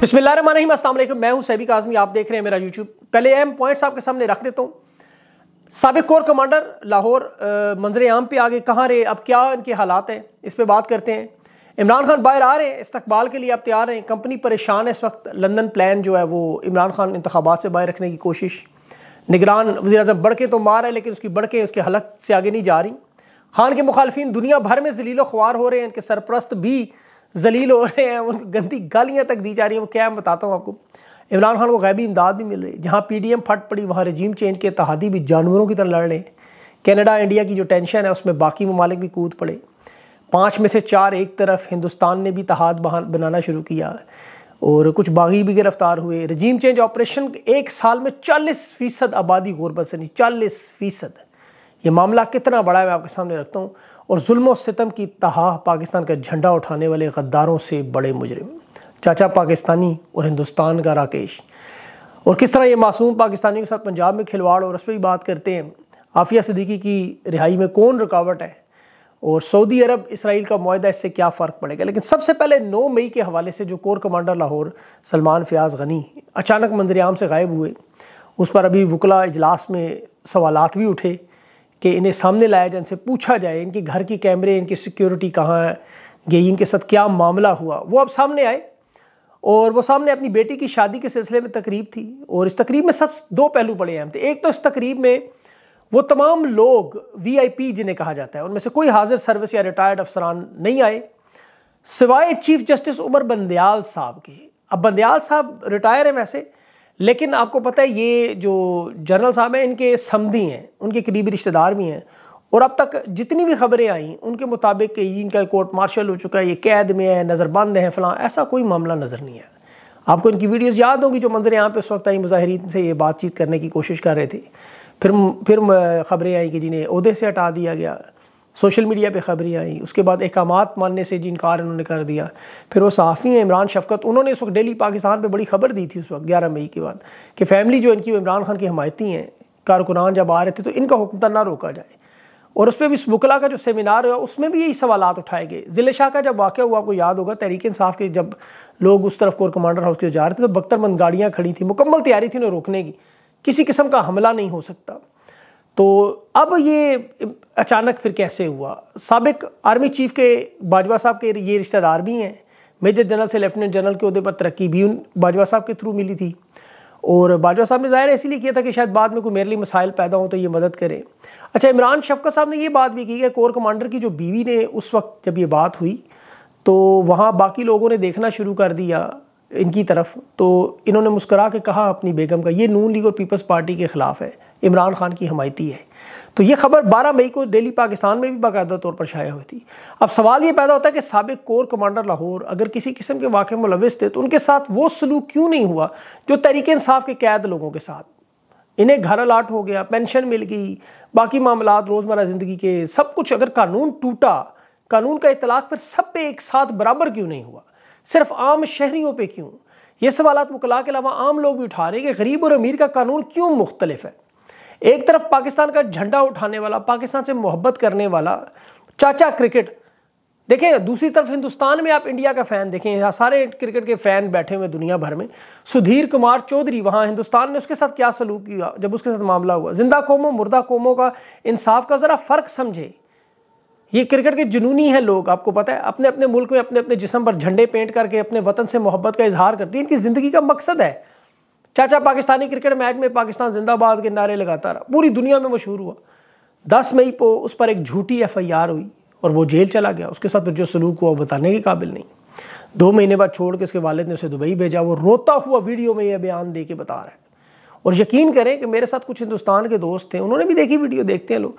बिस्मिल्लाम मैं हूं सैबिक आजमी आप देख रहे हैं मेरा यूट्यूब पहले एम पॉइंट्स आपके सामने रख देता हूं सबक कोर कमांडर लाहौर मंजर आम पे आगे कहाँ रहे अब क्या इनके हालात हैं इस पर बात करते हैं इमरान खान बाहर आ रहे हैं इस्तकबाल के लिए आप तैयार हैं कंपनी परेशान है इस वक्त लंदन प्लान जो है वो इमरान खान इंतबात से बाहर रखने की कोशिश निगरान वजी अजम बढ़ के तो मार है लेकिन उसकी बढ़ के उसके हलक से आगे नहीं जा रही खान के मुखालफी दुनिया भर में जलीलो ख्वार हो रहे हैं इनके सरपरस्त भी जलील हो रहे हैं उनको गंदी गालियाँ तक दी जा रही हैं वो क्या है बताता हूँ आपको इमरान खान को गैबी इमदाद भी मिल रही है जहाँ पी डी एम फट पड़ी वहाँ रजीम चेंज के तहदी भी जानवरों की तरह लड़ रहे हैं कैनेडा इंडिया की जो टेंशन है उसमें बाकी ममालिक भी कूद पड़े पाँच में से चार एक तरफ हिंदुस्तान ने भी तहाद बनाना शुरू किया और कुछ बागी भी गिरफ्तार हुए रजीम चेंज ऑपरेशन एक साल में चालीस फ़ीसद आबादी गुरबत से नहीं चालीस फ़ीसद ये मामला कितना बड़ा है मैं आपके सामने रखता हूँ और जुल्म सितम की तहा पाकिस्तान का झंडा उठाने वाले गद्दारों से बड़े मुजरिम चाचा पाकिस्तानी और हिंदुस्तान का राकेश और किस तरह ये मासूम पाकिस्तानियों के साथ पंजाब में खिलवाड़ और रस्मी बात करते हैं आफिया सिद्दीकी की रिहाई में कौन रुकावट है और सऊदी अरब इसराइल का माहा इससे क्या फ़र्क पड़ेगा लेकिन सबसे पहले 9 मई के हवाले से जो कोर कमांडर लाहौर सलमान फ़याज़ गनी अचानक मंजरेआम से गायब हुए उस पर अभी वकला इजलास में सवालत भी उठे कि इन्हें सामने लाया जाए इनसे पूछा जाए इनके घर की कैमरे इनकी सिक्योरिटी कहाँ है गई इनके साथ क्या मामला हुआ वो अब सामने आए और वो सामने अपनी बेटी की शादी के सिलसिले में तकरीब थी और इस तकरीब में सब दो पहलू बड़े अहम थे एक तो इस तकरीब में वो तमाम लोग वीआईपी जिन्हें कहा जाता है उनमें से कोई हाजिर सर्विस या रिटायर्ड अफसरान नहीं आए सिवाय चीफ जस्टिस उमर बंदयाल साहब के अब बंदयाल साहब रिटायर हैं वैसे लेकिन आपको पता है ये जो जनरल साहब हैं इनके समधी हैं उनके करीबी रिश्तेदार भी हैं और अब तक जितनी भी खबरें आईं उनके मुताबिक इनका कोर्ट मार्शल हो चुका है ये कैद में है नज़रबंद है फलां ऐसा कोई मामला नज़र नहीं आया आपको इनकी वीडियोस याद होगी जो मंजर यहाँ पे उस वक्त आई मुजाहरीन से ये बातचीत करने की कोशिश कर रहे थे फिर फिर खबरें आई कि जिन्हें अहदे से हटा दिया गया सोशल मीडिया पे खबरें आई उसके बाद अहकाम मानने से जी इनकार उन्होंने कर दिया फिर वो सहाफ़ी हैं इमरान शफकत उन्होंने इस वक्त डेली पाकिस्तान पर बड़ी खबर दी थी उस वक्त ग्यारह मई के बाद कि फैमिली जो इनकी इमरान खान की हमायती हैं कारकुनान जब आ रहे थे तो इनका हुक्म ना रोका जाए और उस पर भी बुकला का जो सेमिनार हुआ उसमें भी यही सवाल उठाए गए ज़िले शाह का जब वाक़ हुआ आपको याद होगा तहरीक इंसाफ के जब लोग उस तरफ कोर कमांडर हाउस के जा रहे थे तो बख्तरमंद गाड़ियाँ खड़ी थी मुकम्मल तैयारी थी उन्हें रोकने की किसी किस्म का हमला नहीं हो सकता तो अब ये अचानक फिर कैसे हुआ सबक आर्मी चीफ के बाजवा साहब के ये रिश्तेदार भी हैं मेजर जनरल से लेफ्टिनेंट जनरल के अहदे पर तरक्की भी उन बाजवा साहब के थ्रू मिली थी और बाजवा साहब ने ज़ाहिर इसीलिए किया था कि शायद बाद में कोई मेरे लिए मसाइल पैदा हो तो ये मदद करें अच्छा इमरान शफकत साहब ने ये बात भी की है कोर कमांडर की जो बीवी ने उस वक्त जब ये बात हुई तो वहाँ बाकी लोगों ने देखना शुरू कर दिया इनकी तरफ तो इन्होंने मुस्करा के कहा अपनी बेगम का ये नून लीग और पीपल्स पार्टी के ख़िलाफ़ है इमरान खान की हमायती है तो ये खबर 12 मई को डेली पाकिस्तान में भी बाकायदा तौर पर शाया हुई थी अब सवाल ये पैदा होता है कि सबक कोर कमांडर लाहौर अगर किसी किस्म के वाक़ मुलविस थे तो उनके साथ वो सलूक क्यों नहीं हुआ जो तहरीक इंसाफ के कैद लोगों के साथ इन्हें घर अलाट हो गया पेंशन मिल गई बाकी मामला रोज़मर ज़िंदगी के सब कुछ अगर कानून टूटा कानून का इतलाक फिर सब पे एक साथ बराबर क्यों नहीं हुआ सिर्फ आम शहरीों पे क्यों ये सवाल मुकला के अलावा आम लोग भी उठा रहे हैं कि गरीब और अमीर का कानून क्यों मुख्तलिफ है एक तरफ पाकिस्तान का झंडा उठाने वाला पाकिस्तान से मोहब्बत करने वाला चाचा क्रिकेट देखें दूसरी तरफ हिंदुस्तान में आप इंडिया का फ़ैन देखें यहाँ सारे क्रिकेट के फ़ैन बैठे हुए दुनिया भर में सुधीर कुमार चौधरी वहाँ हिंदुस्तान ने उसके साथ क्या सलूक किया जब उसके साथ मामला हुआ जिंदा कौमों मुर्दा कोमो का इंसाफ का ज़रा फ़र्क समझे ये क्रिकेट के जुनूनी हैं लोग आपको पता है अपने अपने मुल्क में अपने अपने जिसम पर झंडे पेंट करके अपने वतन से मोहब्बत का इजहार करती है इनकी ज़िंदगी का मकसद है चाचा पाकिस्तानी क्रिकेट मैच में पाकिस्तान जिंदाबाद के नारे लगाता रहा पूरी दुनिया में मशहूर हुआ दस मई को उस पर एक झूठी एफ आई आर हुई और वो जेल चला गया उसके साथ जो सलूक हुआ बताने के काबिल नहीं दो महीने बाद छोड़ के उसके वालिद ने उसे दुबई भेजा वो रोता हुआ वीडियो में यह बयान दे के बता रहा है और यकीन करें कि मेरे साथ कुछ हिंदुस्तान के दोस्त थे उन्होंने भी देखी वीडियो देखते हैं लोग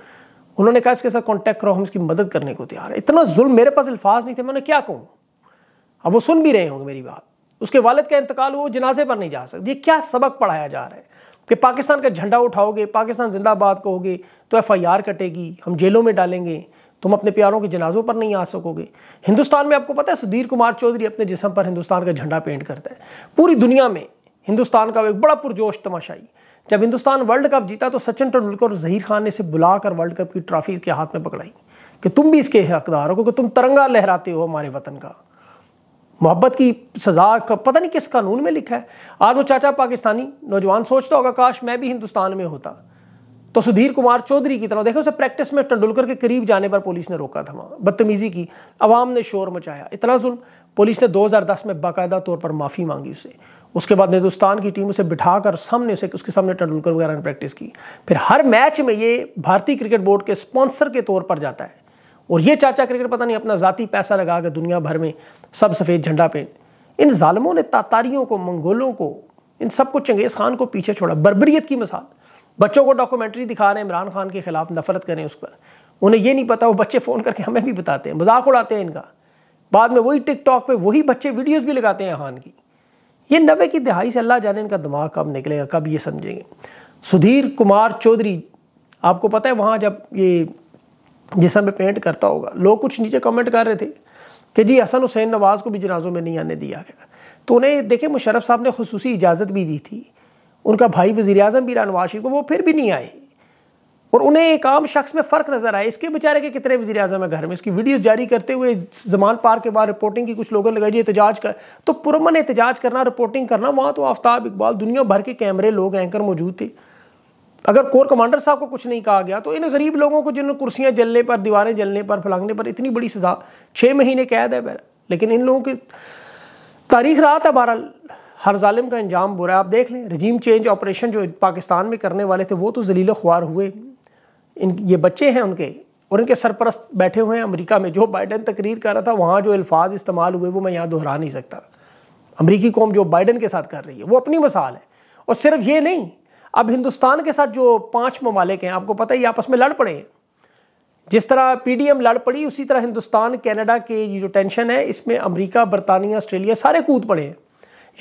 उन्होंने कहा इसके साथ कॉन्टैक्ट करो हम इसकी मदद करने को तैयार है इतना जुल्म मेरे पास अल्फाज नहीं थे मैंने क्या कहूँ अब वो सुन भी रहे होंगे मेरी बात उसके वालद का इंतकाल हुआ जनाजे पर नहीं जा सकते क्या सबक पढ़ाया जा रहा है कि पाकिस्तान का झंडा उठाओगे पाकिस्तान जिंदाबाद कहोगे तो एफ़ आई आर कटेगी हम जेलों में डालेंगे तुम अपने प्यारों के जनाजों पर नहीं आ सकोगे हिंदुस्तान में आपको पता है सुधीर कुमार चौधरी अपने जिसम पर हिंदुस्तान का झंडा पेंट करता है पूरी दुनिया में हिंदुस्तान का एक बड़ा पुरजोश तमाशाई जब हिंदुस्तान वर्ल्ड कप जीता तो सचिन तेंदुलकर और जहीर खान ने इसे बुलाकर वर्ल्ड कप की ट्रॉफी के हाथ में पकड़ाई कि तुम भी इसके हकदार हो क्योंकि तुम तिरंगा लहराते हो हमारे वतन का मोहब्बत की सज़ा का पता नहीं किस कानून में लिखा है आज वो चाचा पाकिस्तानी नौजवान सोचता होगा काश मैं भी हिंदुस्तान में होता तो सुधीर कुमार चौधरी की तरह देखो उसे प्रैक्टिस में टंडुलकर के करीब जाने पर पुलिस ने रोका था वहाँ बदतमीज़ी की आवाम ने शोर मचाया इतना जुल्म पुलिस ने 2010 में बाकायदा तौर पर माफ़ी मांगी उसे उसके बाद हिंदुस्तान की टीम उसे बिठा कर सामने उसे उसके सामने टंडुलकर वगैरह ने प्रैक्टिस की फिर हर मैच में ये भारतीय क्रिकेट बोर्ड के स्पॉन्सर के तौर पर जाता है और ये चाचा क्रिकेट पता नहीं अपना ज़ाती पैसा लगा के दुनिया भर में सब सफ़ेद झंडा पे इन ालमों ने तातारियों को मंगोलों को इन सबको चंगेज़ खान को पीछे छोड़ा बरबरीत की मिसाल बच्चों को डॉक्यूमेंट्री दिखा रहे हैं इमरान खान के खिलाफ नफरत करें उस पर उन्हें ये नहीं पता वो बच्चे फ़ोन करके हमें भी बताते हैं मजाक उड़ाते हैं इनका बाद में वही टिकटॉक पे वही बच्चे वीडियोस भी लगाते हैं खान की ये नबे की दिहाई से अल्लाह जाने इनका दिमाग कब निकलेगा कब ये समझेंगे सुधीर कुमार चौधरी आपको पता है वहाँ जब ये जिसमें मैं पेंट करता होगा लोग कुछ नीचे कमेंट कर रहे थे कि जी हसन हुसैन नवाज़ को भी जनाज़ों में नहीं आने दिया गया तो उन्हें देखे मुशरफ साहब ने खसूस इजाज़त भी दी थी उनका भाई वज़ी अजम भी नवाज शरीफ को वो फिर भी नहीं आए और उन्हें एक आम शख्स में फ़र्क नज़र आया इसके बेचारे के कितने वजी अजम है घर में उसकी वीडियो जारी करते हुए जमान पार के बाद रिपोर्टिंग की कुछ लोगों ने लगाई जी एहतजाज कर तो पुरमन एहतजाज करना रिपोर्टिंग करना वहाँ तो आफ्ताब इकबाल दुनिया भर के कैमरे लोग एंकर मौजूद थे अगर कोर कमांडर साहब को कुछ नहीं कहा गया तो इन गरीब लोगों को जिन्होंने कुर्सियाँ जलने पर दीवारें जलने पर फलांगने पर इतनी बड़ी सज़ा छः महीने कैद है लेकिन इन लोगों की तारीख रात है बहरहाल हर जालिम का अंजाम बुरा आप देख लें रजीम चेंज ऑपरेशन जो पाकिस्तान में करने वाले थे वो तो जलील ख्वार हुए इन ये बच्चे हैं उनके और इनके सरपरस्त बैठे हुए हैं अमरीका में जो बाइडन तकरीर कर रहा था वहाँ जो अल्फाज इस्तेमाल हुए वो मैं यहाँ दोहरा नहीं सकता अमरीकी कौम जो बाइडन के साथ कर रही है वो अपनी मिसाल है और सिर्फ ये नहीं अब हिंदुस्तान के साथ जो पांच ममालिक हैं आपको पता ही आपस में लड़ पड़े हैं जिस तरह पीडीएम लड़ पड़ी उसी तरह हिंदुस्तान कनाडा के ये जो टेंशन है इसमें अमेरिका बरतानिया ऑस्ट्रेलिया सारे कूद पड़े हैं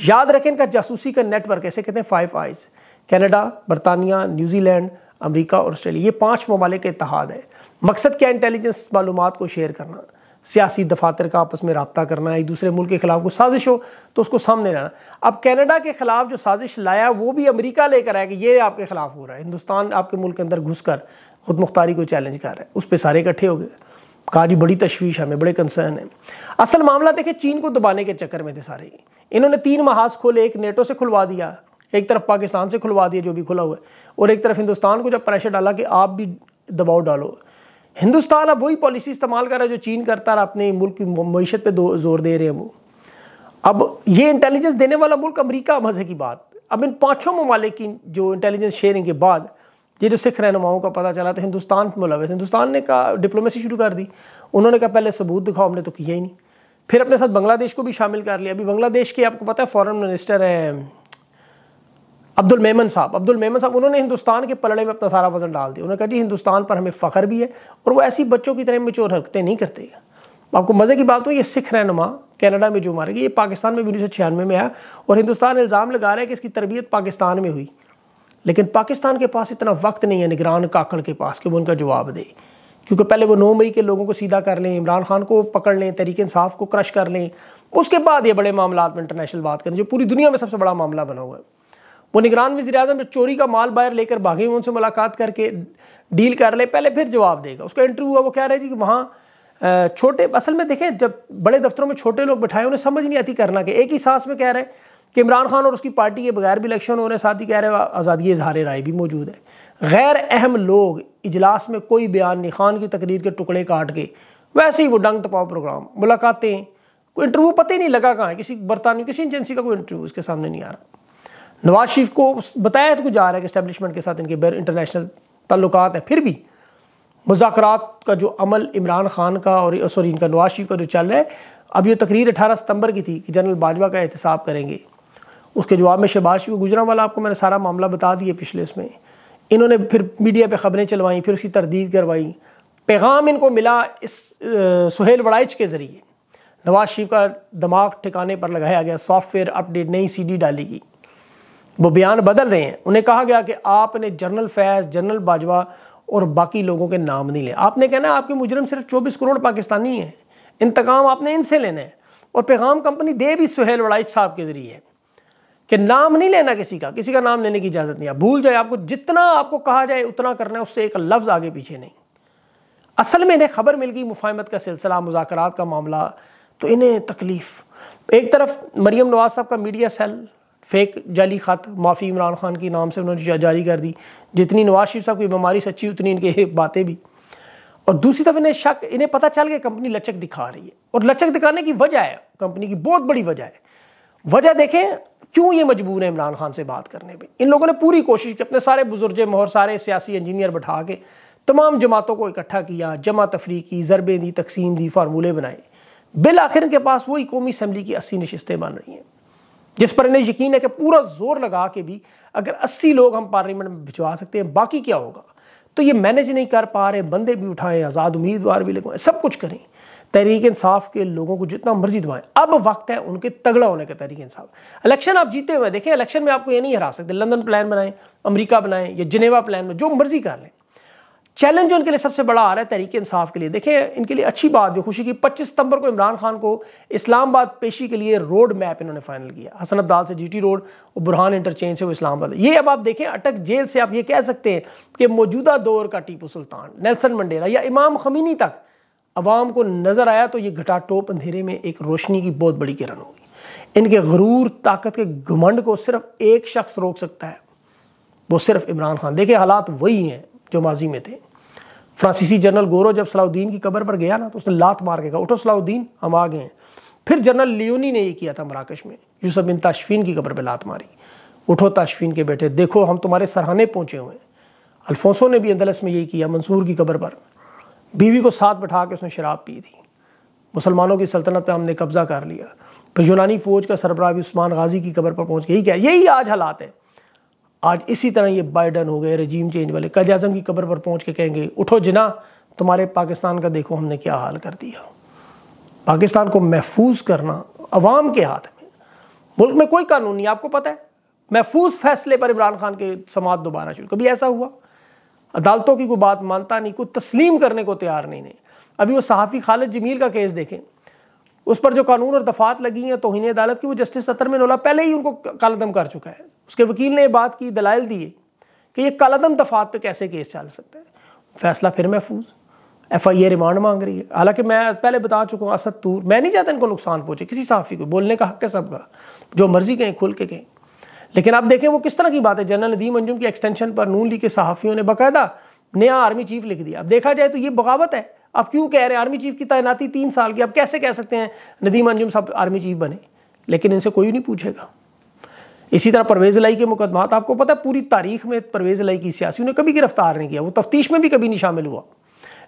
याद रखें इनका जासूसी का नेटवर्क ऐसे कहते हैं फाइव आइज कनाडा बरतानिया न्यूजीलैंड अमेरिका और ऑस्ट्रेलिया ये पांच ममालिक इतिहाद है मकसद क्या इंटेलिजेंस मालूम को शेयर करना सियासी दफातर का आपस में रबता करना एक दूसरे मुल्क के ख़िलाफ़ कोई साजिश हो तो उसको सामने लाना अब कैनेडा के ख़िलाफ़ जो साजिश लाया वो भी अमरीका लेकर आया कि ये आपके ख़िलाफ़ हो रहा है हिंदुस्तान आपके मुल्क के अंदर घुस कर खुद मुख्तारी को चैलेंज कर रहा है उस पर सारे इकट्ठे हो गए कहा जी बड़ी तशवीश हमें बड़े कंसर्न है असल मामला देखे चीन को दबाने के चक्कर में थे सारे इन्होंने तीन महाज खोले एक नेटो से खुलवा दिया एक तरफ पाकिस्तान से खुलवा दिया जो भी खुला हुआ है और एक तरफ हिंदुस्तान को जब प्रेशर डाला कि आप भी दबाव डालो हिंदुस्तान अब वही पॉलिसी इस्तेमाल कर रहा है जो चीन करता रहा अपने मुल्क की मीशत पर जोर दे रहे हैं वो अब ये इंटेलिजेंस देने वाला मुल्क अमरीका मजे की बात अब इन पाँचों ममालिक की जो इंटेलिजेंस शेयरिंग के बाद ये जो सिख रहनुमाओं का पता चला था तो हिंदुस्तान मुलवस हिंदुस्तान ने कहा डिप्लोमेसी शुरू कर दी उन्होंने कहा पहले सबूत दिखाओ हमने तो किया ही नहीं फिर अपने साथ बांग्लादेश को भी शामिल कर लिया अभी बांग्लादेश के आपको पता है फॉरेन मिनिस्टर हैं अब्दुल मेमन साहब अब्दुल मेमन साहब उन्होंने हिंदुस्तान के पलड़े में अपना सारा वजन डाल दिया उन्होंने कहा जी हिंदुस्तान पर हमें फ़ख्र भी है और वो ऐसी बच्चों की तरह मेचोर हरकतें नहीं करते आपको मज़े की बात हो ये सिख रहनुमा कनाडा में जो मारे गए ये पाकिस्तान में भी उन्नीस सौ छियानवे में आया और हिंदुस्तान इल्ज़ाम लगा रहा है कि इसकी तरबियत पाकिस्तान में हुई लेकिन पाकिस्तान के पास इतना वक्त नहीं है निगरान काकड़ के पास कि वो उनका जवाब दे क्योंकि पहले वो नौ मई के लोगों को सीधा कर लें इमरान खान को पकड़ लें तरीक़े इंसाफ को क्रश कर लें उसके बाद ये बड़े मामला में इंटरनेशनल बात करें जो पूरी दुनिया में सबसे बड़ा मामला बना हुआ है वो निगरान वजी अजम जो चोरी का माल बाहर लेकर भागे हुए उनसे मुलाकात करके डील कर ले पहले फिर जवाब देगा उसका इंटरव्यू हुआ वो कह रहे जी कि वहाँ छोटे असल में देखें जब बड़े दफ्तरों में छोटे लोग बैठाए उन्हें समझ नहीं आती करना कि एक ही सांस में कह रहे हैं कि इमरान खान और उसकी पार्टी के बगैर भी इलेक्शन हो रहे हैं साथ ही कह रहे हैं आज़ादी इजहार राय भी मौजूद है गैर अहम लोग इजलास में कोई बयान नहीं खान की तकरीर के टुकड़े काट के वैसे ही वो डंग टपाव प्रोग्राम मुलाकातें कोई इंटरव्यू पता ही नहीं लगा कहाँ किसी बरतानवी किसी एजेंसी का कोई इंटरव्यू उसके सामने नहीं आ रहा नवाज शरीफ को बताया तो कुछ जा रहा है कि इस्टेबलिशमेंट के साथ इनके बैर इंटरनेशनल ताल्लुक है फिर भी मुजात का जो अमल इमरान खान का और सॉरी इनका नवाज शरीफ का जो चल रहा है अब ये तकरीर अठारह सितंबर की थी कि जनरल बाजवा का एहतसाब करेंगे उसके जवाब में शहबाज शरीफ गुजरा वाला आपको मैंने सारा मामला बता दिया पिछले इसमें इन्होंने फिर मीडिया पर ख़बरें चलवाईं फिर उसकी तरदीद करवाई पैगाम इनको मिला इस सुहेल वड़ाइच के ज़रिए नवाज शरीफ का दिमाग ठिकाने पर लगाया गया सॉफ्टवेयर अपडेट नई डी डाली गई वो बयान बदल रहे हैं उन्हें कहा गया कि आपने जनरल फैज जनरल बाजवा और बाकी लोगों के नाम नहीं लें आपने कहना आपके मुजरम सिर्फ चौबीस करोड़ पाकिस्तानी हैं इंतकाम आपने इनसे लेना है और पैगाम कंपनी दे भी सुहेल वड़ाइज साहब के ज़रिए कि नाम नहीं लेना किसी का किसी का नाम लेने की इजाज़त नहीं आप भूल जाए आपको जितना आपको कहा जाए उतना करना है उससे एक लफ्ज़ आगे पीछे नहीं असल में इन्हें खबर मिल गई मुफाहमत का सिलसिला मुजाकर का मामला तो इन्हें तकलीफ़ एक तरफ मरीम नवाज साहब का मीडिया सेल फेक जाली ख़त माफ़ी इमरान खान के नाम से उन्होंने जारी कर दी जितनी नवाज शरीफ साहब की बीमारी सच्ची उतनी इनके बातें भी और दूसरी तरफ इन्हें शक इन्हें पता चल गया कंपनी लचक दिखा रही है और लचक दिखाने की वजह है कंपनी की बहुत बड़ी वजह है वजह देखें क्यों ये मजबूर है इमरान खान से बात करने पर इन लोगों ने पूरी कोशिश की अपने सारे बुजुर्ग मोहर सारे सियासी इंजीनियर बैठा के तमाम जमातों को इकट्ठा किया जमा तफरी की ज़रबें दी तकसीम दी फार्मूले बनाए बिल आखिर के पास वही कौमी असम्बली की अस्सी नशस्तें बन रही हैं जिस पर इन्हें यकीन है कि पूरा जोर लगा के भी अगर 80 लोग हम पार्लियामेंट में भिजवा सकते हैं बाकी क्या होगा तो ये मैनेज नहीं कर पा रहे बंदे भी उठाएं आज़ाद उम्मीदवार भी लगवाएं सब कुछ करें तहरीक इंसाफ के लोगों को जितना मर्जी दवाएं अब वक्त है उनके तगड़ा होने का तहरीक इंसाफ इलेक्शन आप जीते हुए देखें इलेक्शन में आपको ये नहीं हरा सकते लंदन प्लान बनाएं अमेरिका बनाएं या जिनेवा प्लान में जो मर्जी कर लें चैलेंज जो इनके लिए सबसे बड़ा आ रहा है तहरीक इंसाफ के लिए देखें इनके लिए अच्छी बात जो खुशी की 25 सितंबर को इमरान खान को इस्लामाबाद पेशी के लिए रोड मैप इन्होंने फाइनल किया हसन अब्दाल से जीटी रोड और बुरहान इंटरचेंज से वो इस्लामाबाद ये अब आप देखें अटक जेल से आप ये कह सकते हैं कि मौजूदा दौर का टीपू सुल्तान नेल्सन मंडेला या इमाम खमीनी तक अवाम को नज़र आया तो ये घटा टोप अंधेरे में एक रोशनी की बहुत बड़ी किरण होगी इनके गरूर ताकत के घमंड को सिर्फ एक शख्स रोक सकता है वो सिर्फ इमरान खान देखिए हालात वही हैं जो माजी में थे फ्रांसीसी जनरल गोरो जब सलाउद्दीन की कबर पर गया ना तो उसने लात मार के कहा उठो सलाउद्दीन हम आ गए हैं फिर जनरल लियोनी ने ये किया था मराकश में यूसफ बिन ताशफीन की कबर पर लात मारी उठो ताशफीन के बेटे देखो हम तुम्हारे सरहाने पहुँचे हुए हैं अल्फोंसो ने भी अंदलस में यही किया मंसूर की कबर पर बीवी को साथ बैठा के उसने शराब पी थी मुसलमानों की सल्तनत पर हमने कब्ज़ा कर लिया फिर यूनानी फ़ौज का सरबराह भी उस्मान गाजी की कबर पर पहुँच गई क्या यही आज हालात है आज इसी तरह ये बाइडन हो गए रजीम चेंज वाले कैद अजम की कब्र पर पहुँच के कहेंगे उठो जिना तुम्हारे पाकिस्तान का देखो हमने क्या हाल कर दिया पाकिस्तान को महफूज करना अवाम के हाथ में मुल्क में कोई कानून नहीं आपको पता है महफूज फैसले पर इमरान खान के समाज दोबारा शुरू कभी ऐसा हुआ अदालतों की कोई बात मानता नहीं कोई तस्लीम करने को तैयार नहीं नहीं अभी वो सहाफ़ी खालिद जमील का केस देखें उस पर जो कानून और दफात लगी हैं तोहनी अदालत की वो जस्टिस में नोला पहले ही उनको कालादम कर चुका है उसके वकील ने बात की दलाइल दिए कि ये कालादम दफात पे कैसे केस चल सकता है फैसला फिर महफूज एफ आई ए रिमांड मांग रही है हालांकि मैं पहले बता चुका हूँ असद तूर मैं नहीं चाहता इनको नुकसान पहुँचे किसी साफ़ी को बोलने का हक है सबका जो मर्जी कहें खुल के कहें लेकिन आप देखें वो किस तरह की बात है जनरल नदीम अंजुम की एक्सटेंशन पर नून ली के सहाफ़ियों ने बाकायदा नया आर्मी चीफ लिख दिया अब देखा जाए तो ये बगावत है अब क्यों कह रहे हैं आर्मी चीफ की तैनाती तीन साल की अब कैसे कह सकते हैं नदीम अंजुम साहब आर्मी चीफ बने लेकिन इनसे कोई नहीं पूछेगा इसी तरह परवेज़ लाई के मुकदमा आपको पता है पूरी तारीख में परवेज़ लाई की सियासी ने कभी गिरफ्तार नहीं किया वो तफ्तीश में भी कभी नहीं शामिल हुआ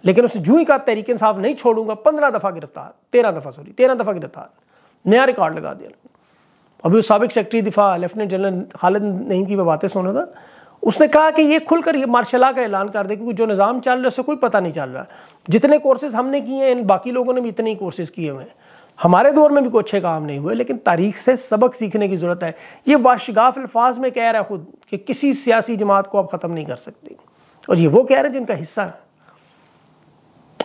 लेकिन उसने जूँ ही कहा तहरीक इंसाफ नहीं छोड़ूंगा पंद्रह दफ़ा गिरफ्तार तेरह दफ़ा सॉरी तेरह दफ़ा गिरफ्तार नया रिकॉर्ड लगा दिया अभी उस सबक सेक्रेटरी दिफा लेफ्टिनेंट जनरल खालिद नईम की बातें सुन रहा था उसने कहा कि ये खुलकर ये मार्शल का ऐलान कर दे क्योंकि जो निज़ाम चल रहा है उससे कोई पता नहीं चल रहा जितने कोर्सेज हमने किए हैं बाकी लोगों ने भी इतने ही कोर्सेज किए हुए हैं हमारे दौर में भी कोई अच्छे काम नहीं हुए लेकिन तारीख से सबक सीखने की ज़रूरत है ये वाशगाफ अल्फाज में कह रहा है ख़ुद कि किसी सियासी जमात को आप ख़त्म नहीं कर सकते और ये वो कह रहे हैं जिनका हिस्सा है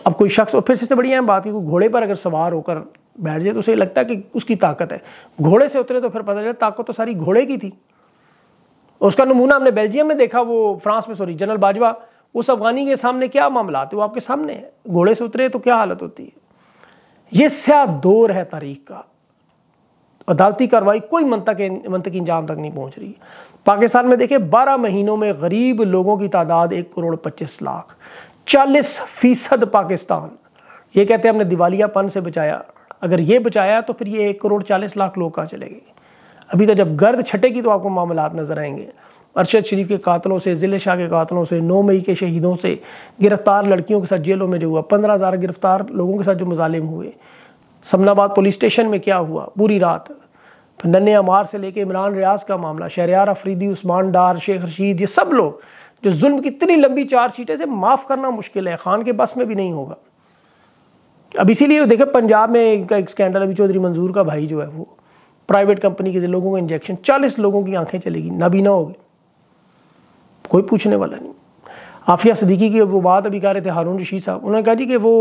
अब कोई शख्स और फिर सबसे बड़ी अहम बात है घोड़े पर अगर सवार होकर बैठ जाए तो उसे लगता है कि उसकी ताकत है घोड़े से उतरे तो फिर पता चले ताकत तो सारी घोड़े की थी उसका नमूना हमने बेल्जियम में देखा वो फ्रांस में सॉरी जनरल बाजवा उस अफगानी के सामने क्या मामला आते वो आपके सामने है घोड़े से उतरे तो क्या हालत होती है ये स्या दौर है तारीख का अदालती कार्रवाई कोई मंतक मंतकी इंजाम तक नहीं पहुंच रही पाकिस्तान में देखिए बारह महीनों में गरीब लोगों की तादाद एक करोड़ पच्चीस लाख चालीस फीसद पाकिस्तान ये कहते हैं हमने दिवालियापन से बचाया अगर ये बचाया तो फिर ये एक करोड़ चालीस लाख लोग कहाँ चले गए अभी तो जब गर्द छटेगी तो आपको मामला नजर आएंगे अरशद शरीफ के कातलों से ज़िले शाह के कातलों से नौ मई के शहीदों से गिरफ्तार लड़कियों के साथ जेलों में जो हुआ पंद्रह हज़ार गिरफ्तार लोगों के साथ जो मुजालिम हुए समनाबाद पुलिस स्टेशन में क्या हुआ बुरी रात तो नन्हे अमार से लेके इमरान रियाज का मामला शहरियार अफरीदी उस्मान डार शेख रशीद ये सब लोग जो जुल्म की इतनी लंबी सीटें से माफ़ करना मुश्किल है खान के बस में भी नहीं होगा अब इसीलिए देखे पंजाब में इनका एक स्कैंडल अभी चौधरी मंजूर का भाई जो है वो प्राइवेट कंपनी के लोगों को इंजेक्शन चालीस लोगों की आंखें चलेगी नबीना हो गई कोई पूछने वाला नहीं आफिया सदीकी की वो बात अभी कह रहे थे हारून रशीद साहब उन्होंने कहा जी कि वो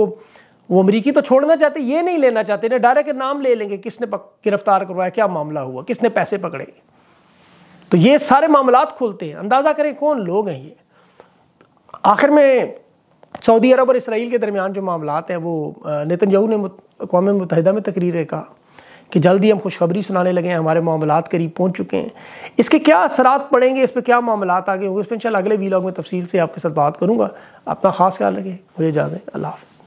वो अमरीकी तो छोड़ना चाहते ये नहीं लेना चाहते ना डायरेक्ट नाम ले लेंगे किसने गिरफ्तार करवाया क्या मामला हुआ किसने पैसे पकड़े तो ये सारे मामला खुलते हैं अंदाज़ा करें कौन लोग हैं ये आखिर में सऊदी अरब और इसराइल के दरमियान जो मामला हैं वो जहू ने अकवा मुतहदा में तकरीरें कहा कि जल्दी हम खुशखबरी सुनाने लगे हैं हमारे मामला करीब पहुँच चुके हैं इसके क्या असरात पड़ेंगे इस पर क्या मामला आगे होंगे इस पर इन अगले वीलॉग में तफसील से आपके साथ बात करूँगा अपना खास ख्याल रखें मुझे इजाज़ें अल्लाह हाफ़